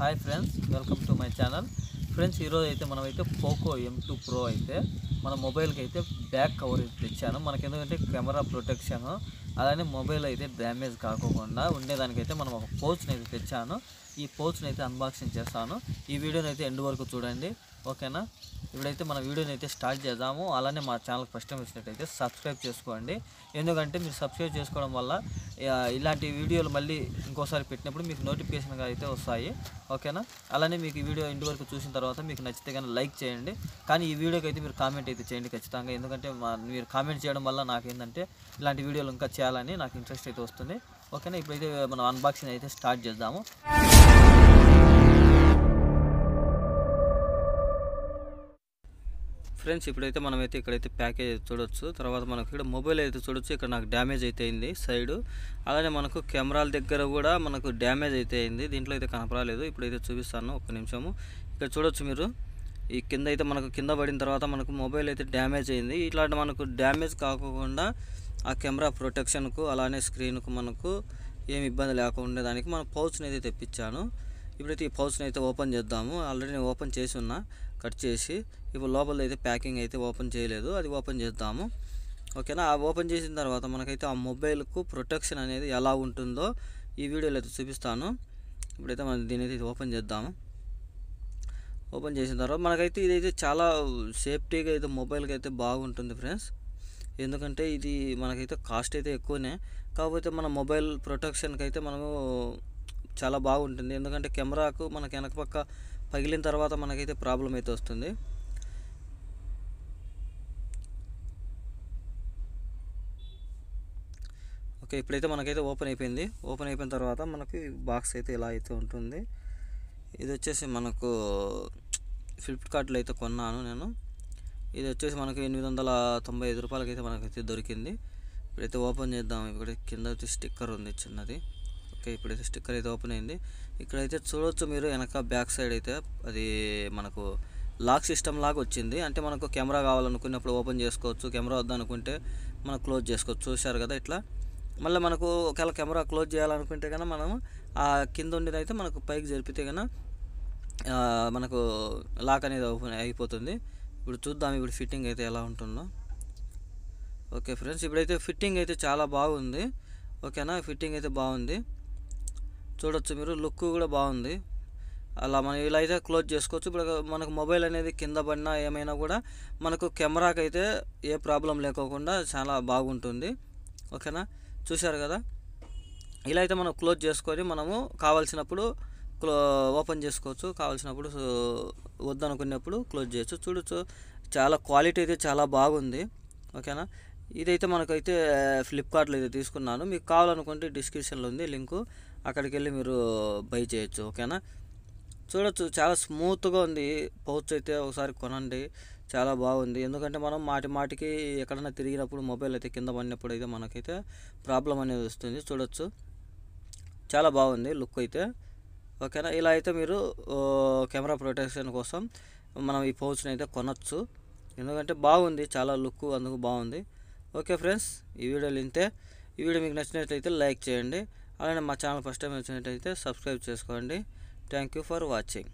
hi friends welcome to my channel friends ఈరోజు అయితే మనమైతే పోకో ఎం టూ ప్రో అయితే మన మొబైల్కి అయితే బ్యాక్ కవర్ తెచ్చాను మనకి ఎందుకంటే కెమెరా ప్రొటెక్షన్ అలానే మొబైల్ అయితే డ్యామేజ్ కాకుండా ఉండేదానికైతే మనం ఒక పౌచ్ని అయితే తెచ్చాను ఈ పౌచ్ని అయితే అన్బాక్సింగ్ చేస్తాను ఈ వీడియోని అయితే ఎండ్ వరకు చూడండి ఓకేనా ఇప్పుడైతే మన వీడియోని అయితే స్టార్ట్ చేద్దాము అలానే మా ఛానల్ ఫస్ట్ టైం వచ్చినట్టయితే సబ్స్క్రైబ్ చేసుకోండి ఎందుకంటే మీరు సబ్స్క్రైబ్ చేసుకోవడం వల్ల ఇలాంటి వీడియోలు మళ్ళీ ఇంకోసారి పెట్టినప్పుడు మీకు నోటిఫికేషన్గా అయితే వస్తాయి ఓకేనా అలానే మీకు ఈ వీడియో ఇంటి వరకు చూసిన తర్వాత మీకు నచ్చితే కానీ లైక్ చేయండి కానీ ఈ వీడియోకి అయితే మీరు కామెంట్ అయితే చేయండి ఖచ్చితంగా ఎందుకంటే మీరు కామెంట్ చేయడం వల్ల నాకు ఏంటంటే ఇలాంటి వీడియోలు ఇంకా చేయాలని నాకు ఇంట్రెస్ట్ అయితే వస్తుంది ఓకేనా ఇప్పుడైతే మనం అన్బాక్సింగ్ అయితే స్టార్ట్ చేద్దాము ఫ్రెండ్స్ ఇప్పుడైతే మనమైతే ఇక్కడైతే ప్యాకేజ్ చూడొచ్చు తర్వాత మనకు ఇక్కడ మొబైల్ అయితే చూడొచ్చు ఇక్కడ నాకు డ్యామేజ్ అయితే అయింది సైడ్ అలానే మనకు కెమెరాల దగ్గర కూడా మనకు డ్యామేజ్ అయితే అయింది దీంట్లో అయితే కనపడలేదు ఇప్పుడైతే చూపిస్తాను ఒక నిమిషము ఇక్కడ చూడొచ్చు మీరు ఈ కింద అయితే మనకు కింద పడిన తర్వాత మనకు మొబైల్ అయితే డ్యామేజ్ అయింది ఇట్లాంటి మనకు డ్యామేజ్ కాకుండా ఆ కెమెరా ప్రొటెక్షన్కు అలానే స్క్రీన్కు మనకు ఏమి ఇబ్బంది లేకుండా దానికి మనం పౌచ్ని అయితే తెప్పించాను ఇప్పుడైతే ఈ పౌచ్ని అయితే ఓపెన్ చేద్దాము ఆల్రెడీ ఓపెన్ చేసి ఉన్నా కట్ చేసి ఇప్పుడు లోపల అయితే ప్యాకింగ్ అయితే ఓపెన్ చేయలేదు అది ఓపెన్ చేద్దాము ఓకేనా ఆ ఓపెన్ చేసిన తర్వాత మనకైతే ఆ మొబైల్కు ప్రొటెక్షన్ అనేది ఎలా ఉంటుందో ఈ వీడియోలో అయితే చూపిస్తాను ఇప్పుడైతే మనం దీని అయితే ఓపెన్ చేద్దాము ఓపెన్ చేసిన తర్వాత మనకైతే ఇదైతే చాలా సేఫ్టీగా అయితే మొబైల్కి అయితే బాగుంటుంది ఫ్రెండ్స్ ఎందుకంటే ఇది మనకైతే కాస్ట్ అయితే ఎక్కువనే కాకపోతే మన మొబైల్ ప్రొటెక్షన్కి అయితే మనము చాలా బాగుంటుంది ఎందుకంటే కెమెరాకు మనకి వెనకపక్క పగిలిన తర్వాత మనకైతే ప్రాబ్లం అయితే వస్తుంది ఓకే ఇప్పుడైతే మనకైతే ఓపెన్ అయిపోయింది ఓపెన్ అయిపోయిన తర్వాత మనకి బాక్స్ అయితే ఇలా అయితే ఉంటుంది ఇది వచ్చేసి మనకు ఫ్లిప్కార్ట్లో అయితే కొన్నాను నేను ఇది వచ్చేసి మనకు ఎనిమిది వందల తొంభై ఐదు రూపాయలకైతే మనకైతే దొరికింది ఇప్పుడైతే ఓపెన్ చేద్దాం ఇక్కడ కింద వచ్చి స్టిక్కర్ ఉంది చిన్నది ఓకే ఇప్పుడు స్టిక్కర్ అయితే ఓపెన్ అయింది ఇక్కడైతే చూడవచ్చు మీరు వెనక బ్యాక్ సైడ్ అయితే అది మనకు లాక్ సిస్టమ్ లాగా వచ్చింది అంటే మనకు కెమెరా కావాలనుకున్నప్పుడు ఓపెన్ చేసుకోవచ్చు కెమెరా వద్దనుకుంటే మనం క్లోజ్ చేసుకోవచ్చు చూశారు కదా ఇట్లా మళ్ళీ మనకు ఒకవేళ కెమెరా క్లోజ్ చేయాలనుకుంటే కన్నా మనం ఆ కింద ఉండేది అయితే మనకు పైకి జరిపితే కన్నా మనకు లాక్ అనేది ఓపెన్ అయిపోతుంది ఇప్పుడు చూద్దాం ఇప్పుడు ఫిట్టింగ్ అయితే ఎలా ఉంటుందో ఓకే ఫ్రెండ్స్ ఇప్పుడైతే ఫిట్టింగ్ అయితే చాలా బాగుంది ఓకేనా ఫిట్టింగ్ అయితే బాగుంది చూడొచ్చు మీరు లుక్ కూడా బాగుంది అలా మనం ఇలా అయితే క్లోజ్ చేసుకోవచ్చు ఇప్పుడు మనకు మొబైల్ అనేది కింద పడినా ఏమైనా కూడా మనకు కెమెరాకి అయితే ఏ ప్రాబ్లం లేకోకుండా చాలా బాగుంటుంది ఓకేనా చూశారు కదా ఇలా అయితే మనం క్లోజ్ చేసుకొని మనము కావాల్సినప్పుడు క్లో ఓపెన్ చేసుకోవచ్చు కావాల్సినప్పుడు వద్దనుకునేప్పుడు క్లోజ్ చేయొచ్చు చూడొచ్చు చాలా క్వాలిటీ అయితే చాలా బాగుంది ఓకేనా ఇదైతే మనకైతే ఫ్లిప్కార్ట్లో అయితే తీసుకున్నాను మీకు కావాలనుకుంటే డిస్క్రిప్షన్లో ఉంది లింకు అక్కడికి వెళ్ళి మీరు బై చేయొచ్చు ఓకేనా చూడొచ్చు చాలా స్మూత్గా ఉంది పౌచ్ అయితే ఒకసారి కొనండి చాలా బాగుంది ఎందుకంటే మనం మాటి మాటికి ఎక్కడన్నా తిరిగినప్పుడు మొబైల్ అయితే కింద పడినప్పుడు అయితే మనకైతే ప్రాబ్లం అనేది వస్తుంది చూడొచ్చు చాలా బాగుంది లుక్ అయితే ఓకేనా ఇలా అయితే మీరు కెమెరా ప్రొటెక్షన్ కోసం మనం ఈ పౌచ్ని అయితే కొనచ్చు ఎందుకంటే బాగుంది చాలా లుక్ అందుకు బాగుంది ఓకే ఫ్రెండ్స్ ఈ వీడియోలు ఇంతే ఈ వీడియో మీకు నచ్చినట్లయితే లైక్ చేయండి అలానే మా ఛానల్ ఫస్ట్ టైం వచ్చినట్టయితే సబ్స్క్రైబ్ చేసుకోండి థ్యాంక్ ఫర్ వాచింగ్